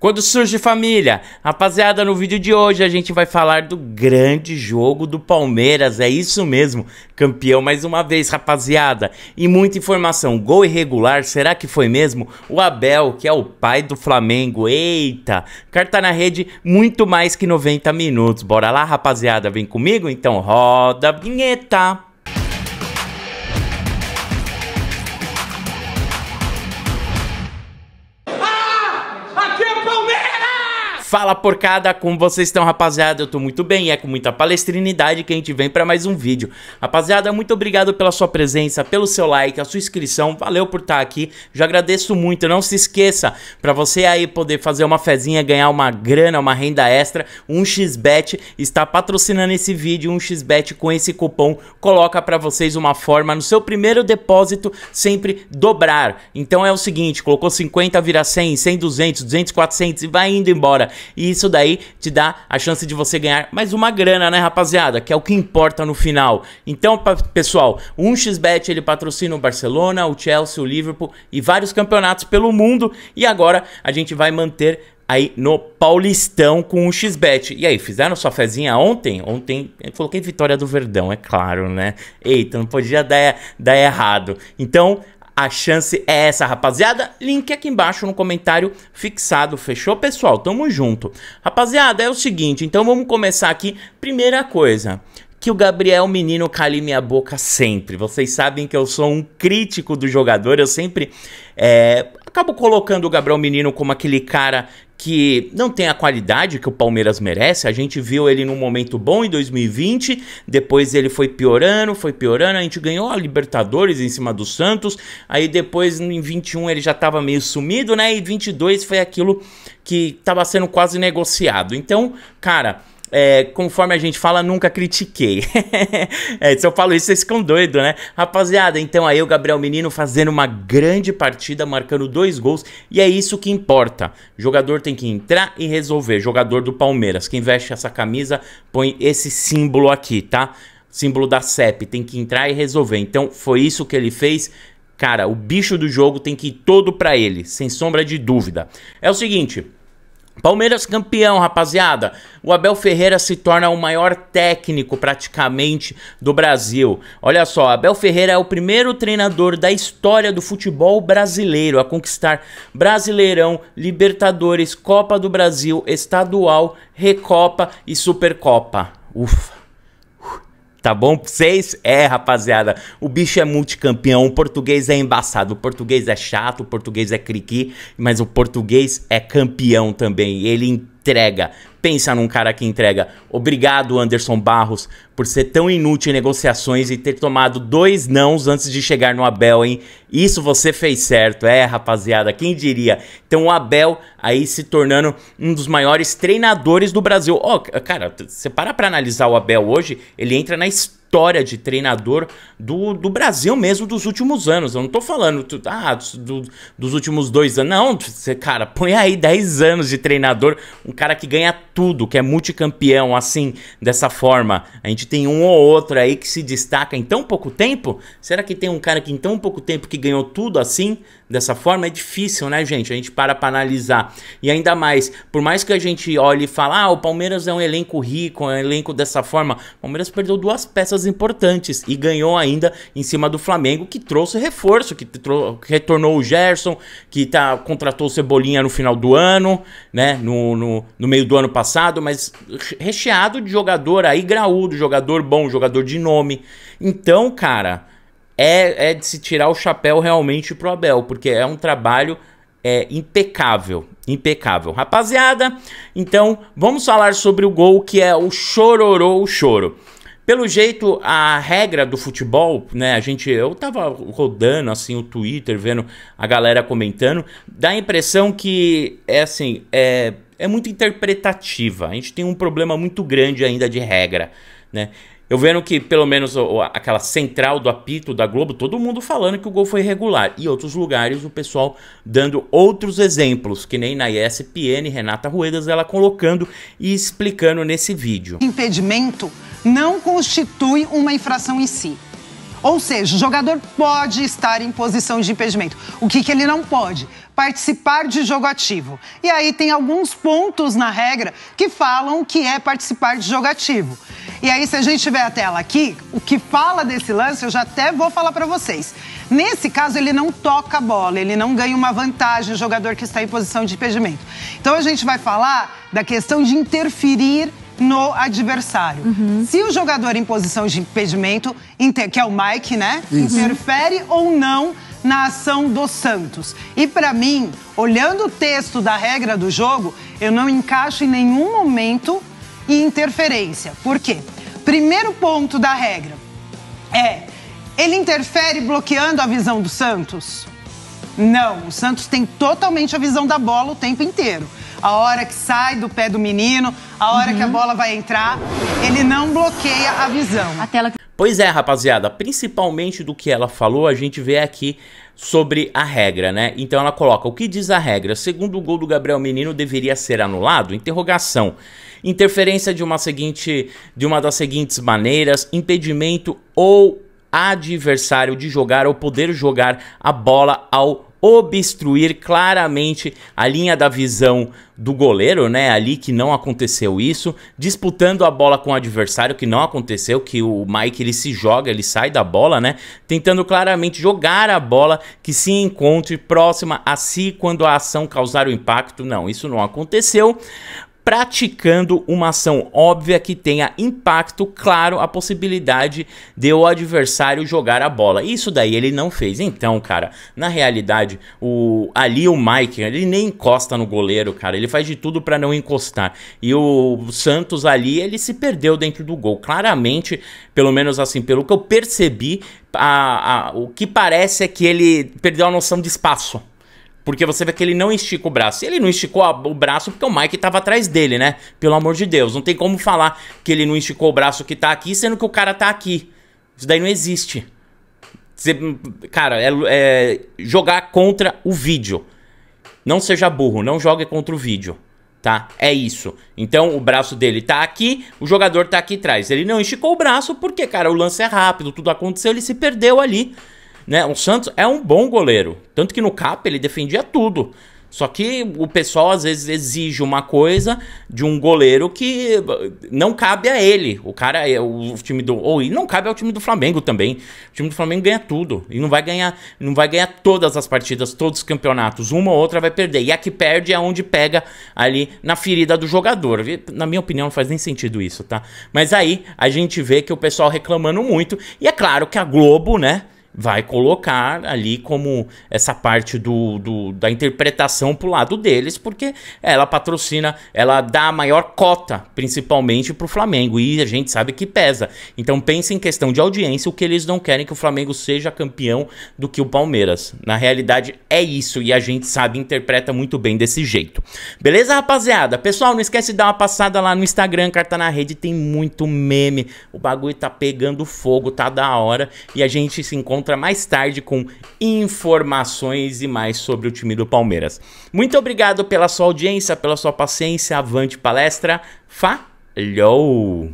Quando surge família? Rapaziada, no vídeo de hoje a gente vai falar do grande jogo do Palmeiras, é isso mesmo, campeão mais uma vez, rapaziada. E muita informação, gol irregular, será que foi mesmo? O Abel, que é o pai do Flamengo, eita, carta na rede, muito mais que 90 minutos. Bora lá, rapaziada, vem comigo? Então roda a vinheta! Fala porcada, como vocês estão, rapaziada? Eu tô muito bem e é com muita palestrinidade que a gente vem para mais um vídeo. Rapaziada, muito obrigado pela sua presença, pelo seu like, a sua inscrição, valeu por estar tá aqui. Já agradeço muito, não se esqueça, para você aí poder fazer uma fezinha, ganhar uma grana, uma renda extra, um xbet está patrocinando esse vídeo, um xbet com esse cupom coloca para vocês uma forma no seu primeiro depósito sempre dobrar. Então é o seguinte, colocou 50 vira 100, 100, 200, 200, 400 e vai indo embora. E isso daí te dá a chance de você ganhar mais uma grana, né, rapaziada? Que é o que importa no final. Então, pessoal, o 1xBet ele patrocina o Barcelona, o Chelsea, o Liverpool e vários campeonatos pelo mundo. E agora a gente vai manter aí no Paulistão com o XBET. E aí, fizeram sua fezinha ontem? Ontem eu coloquei é vitória do Verdão, é claro, né? Eita, não podia dar, dar errado. Então, a chance é essa, rapaziada. Link aqui embaixo no comentário fixado, fechou, pessoal? Tamo junto. Rapaziada, é o seguinte, então vamos começar aqui. Primeira coisa, que o Gabriel Menino cale minha boca sempre. Vocês sabem que eu sou um crítico do jogador, eu sempre é, acabo colocando o Gabriel Menino como aquele cara que não tem a qualidade que o Palmeiras merece. A gente viu ele num momento bom em 2020, depois ele foi piorando, foi piorando. A gente ganhou a Libertadores em cima do Santos, aí depois em 21 ele já estava meio sumido, né? E 22 foi aquilo que estava sendo quase negociado. Então, cara é, conforme a gente fala, nunca critiquei. é, se eu falo isso, vocês ficam doidos, né? Rapaziada, então aí o Gabriel Menino fazendo uma grande partida, marcando dois gols, e é isso que importa. O jogador tem que entrar e resolver. Jogador do Palmeiras, quem veste essa camisa, põe esse símbolo aqui, tá? Símbolo da CEP, tem que entrar e resolver. Então foi isso que ele fez. Cara, o bicho do jogo tem que ir todo para ele, sem sombra de dúvida. É o seguinte, Palmeiras campeão, rapaziada. O Abel Ferreira se torna o maior técnico praticamente do Brasil. Olha só, Abel Ferreira é o primeiro treinador da história do futebol brasileiro a conquistar Brasileirão, Libertadores, Copa do Brasil, Estadual, Recopa e Supercopa. Ufa. Tá bom pra vocês? É, rapaziada. O bicho é multicampeão. O português é embaçado. O português é chato. O português é criqui. Mas o português é campeão também. Ele entrega. Pensa num cara que entrega. Obrigado, Anderson Barros por ser tão inútil em negociações e ter tomado dois nãos antes de chegar no Abel, hein? Isso você fez certo, é, rapaziada, quem diria? Então o Abel aí se tornando um dos maiores treinadores do Brasil. Ó, oh, cara, você para pra analisar o Abel hoje, ele entra na história de treinador do, do Brasil mesmo dos últimos anos. Eu não tô falando ah, do, dos últimos dois anos. Não, você, cara, põe aí 10 anos de treinador, um cara que ganha tudo, que é multicampeão, assim, dessa forma. A gente tem um ou outro aí que se destaca em tão pouco tempo? Será que tem um cara que em tão pouco tempo que ganhou tudo assim dessa forma é difícil, né, gente? A gente para para analisar. E ainda mais, por mais que a gente olhe e fale, ah, o Palmeiras é um elenco rico, é um elenco dessa forma, o Palmeiras perdeu duas peças importantes e ganhou ainda em cima do Flamengo, que trouxe reforço, que trou retornou o Gerson, que tá, contratou o Cebolinha no final do ano, né, no, no, no meio do ano passado, mas recheado de jogador aí, graúdo, jogador bom, jogador de nome. Então, cara é, é de se tirar o chapéu realmente pro Abel, porque é um trabalho é, impecável, impecável. Rapaziada, então vamos falar sobre o gol que é o chororô, o choro. Pelo jeito, a regra do futebol, né? A gente, eu tava rodando assim o Twitter, vendo a galera comentando, dá a impressão que é assim, é é muito interpretativa. A gente tem um problema muito grande ainda de regra, né? Eu vendo que, pelo menos, aquela central do apito da Globo, todo mundo falando que o gol foi regular. E outros lugares, o pessoal dando outros exemplos, que nem na ESPN, Renata Ruedas, ela colocando e explicando nesse vídeo. Impedimento não constitui uma infração em si. Ou seja, o jogador pode estar em posição de impedimento. O que, que ele não pode? Participar de jogo ativo. E aí tem alguns pontos na regra que falam que é participar de jogo ativo. E aí, se a gente tiver a tela aqui, o que fala desse lance, eu já até vou falar para vocês. Nesse caso, ele não toca a bola, ele não ganha uma vantagem, o jogador que está em posição de impedimento. Então, a gente vai falar da questão de interferir no adversário. Uhum. Se o jogador em posição de impedimento, que é o Mike, né? Isso. Interfere ou não na ação do Santos. E para mim, olhando o texto da regra do jogo, eu não encaixo em nenhum momento interferência. Por quê? Primeiro ponto da regra é: ele interfere bloqueando a visão do Santos? Não, o Santos tem totalmente a visão da bola o tempo inteiro. A hora que sai do pé do menino, a hora uhum. que a uhum. bola vai entrar, ele não bloqueia a visão. A tela... Pois é, rapaziada, principalmente do que ela falou, a gente vê aqui sobre a regra, né? Então ela coloca, o que diz a regra? Segundo o gol do Gabriel Menino deveria ser anulado? Interrogação. Interferência de uma seguinte, de uma das seguintes maneiras, impedimento ou adversário de jogar ou poder jogar a bola ao obstruir claramente a linha da visão do goleiro, né? Ali que não aconteceu isso, disputando a bola com o adversário, que não aconteceu, que o Mike ele se joga, ele sai da bola, né? Tentando claramente jogar a bola que se encontre próxima a si quando a ação causar o impacto. Não, isso não aconteceu praticando uma ação óbvia que tenha impacto, claro, a possibilidade de o adversário jogar a bola. Isso daí ele não fez. Então, cara, na realidade, o ali o Mike, ele nem encosta no goleiro, cara. Ele faz de tudo para não encostar. E o Santos ali, ele se perdeu dentro do gol. Claramente, pelo menos assim, pelo que eu percebi, a, a, o que parece é que ele perdeu a noção de espaço. Porque você vê que ele não estica o braço. Ele não esticou o braço porque o Mike estava atrás dele, né? Pelo amor de Deus. Não tem como falar que ele não esticou o braço que está aqui, sendo que o cara está aqui. Isso daí não existe. Você, cara, é, é jogar contra o vídeo. Não seja burro, não jogue contra o vídeo tá? É isso. Então o braço dele tá aqui, o jogador tá aqui atrás. Ele não esticou o braço porque, cara, o lance é rápido, tudo aconteceu, ele se perdeu ali. Né? O Santos é um bom goleiro. Tanto que no CAP ele defendia tudo. Só que o pessoal às vezes exige uma coisa de um goleiro que não cabe a ele. O cara é o time do ou e não cabe ao time do Flamengo também. O time do Flamengo ganha tudo e não vai ganhar, não vai ganhar todas as partidas, todos os campeonatos. Uma ou outra vai perder. E a que perde é onde pega ali na ferida do jogador. Na minha opinião não faz nem sentido isso, tá? Mas aí a gente vê que o pessoal reclamando muito e é claro que a Globo, né? vai colocar ali como essa parte do, do da interpretação pro lado deles, porque ela patrocina, ela dá a maior cota, principalmente pro Flamengo, e a gente sabe que pesa. Então pensa em questão de audiência, o que eles não querem que o Flamengo seja campeão do que o Palmeiras. Na realidade é isso, e a gente sabe, interpreta muito bem desse jeito. Beleza, rapaziada? Pessoal, não esquece de dar uma passada lá no Instagram, Carta na Rede, tem muito meme, o bagulho tá pegando fogo, tá da hora, e a gente se encontra encontra mais tarde com informações e mais sobre o time do Palmeiras. Muito obrigado pela sua audiência, pela sua paciência. Avante palestra. Falhou!